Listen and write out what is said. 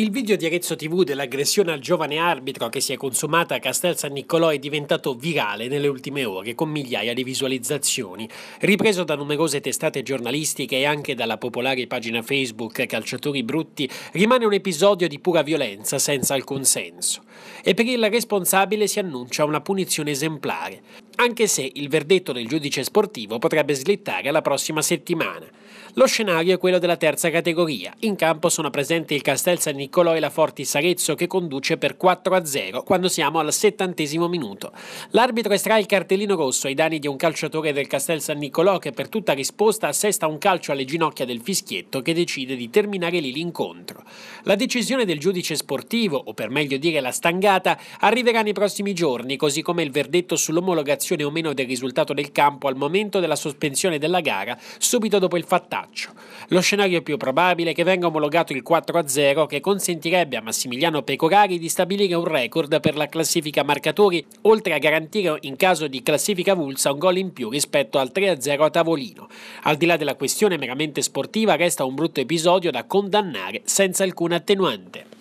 Il video di Arezzo TV dell'aggressione al giovane arbitro che si è consumata a Castel San Niccolò è diventato virale nelle ultime ore con migliaia di visualizzazioni. Ripreso da numerose testate giornalistiche e anche dalla popolare pagina Facebook Calciatori Brutti, rimane un episodio di pura violenza senza alcun senso. E per il responsabile si annuncia una punizione esemplare, anche se il verdetto del giudice sportivo potrebbe slittare la prossima settimana. Lo scenario è quello della terza categoria. In campo sono presenti il Castel San Niccolò e la Forti Sarezzo che conduce per 4-0 quando siamo al settantesimo minuto. L'arbitro estrae il cartellino rosso ai danni di un calciatore del Castel San Niccolò che per tutta risposta assesta un calcio alle ginocchia del fischietto che decide di terminare lì l'incontro. La decisione del giudice sportivo, o per meglio dire la stangata, arriverà nei prossimi giorni, così come il verdetto sull'omologazione o meno del risultato del campo al momento della sospensione della gara, subito dopo il fattaccio calcio. Lo scenario più probabile è che venga omologato il 4-0 che consentirebbe a Massimiliano Pecorari di stabilire un record per la classifica marcatori, oltre a garantire in caso di classifica avulsa un gol in più rispetto al 3-0 a tavolino. Al di là della questione meramente sportiva resta un brutto episodio da condannare senza alcun attenuante.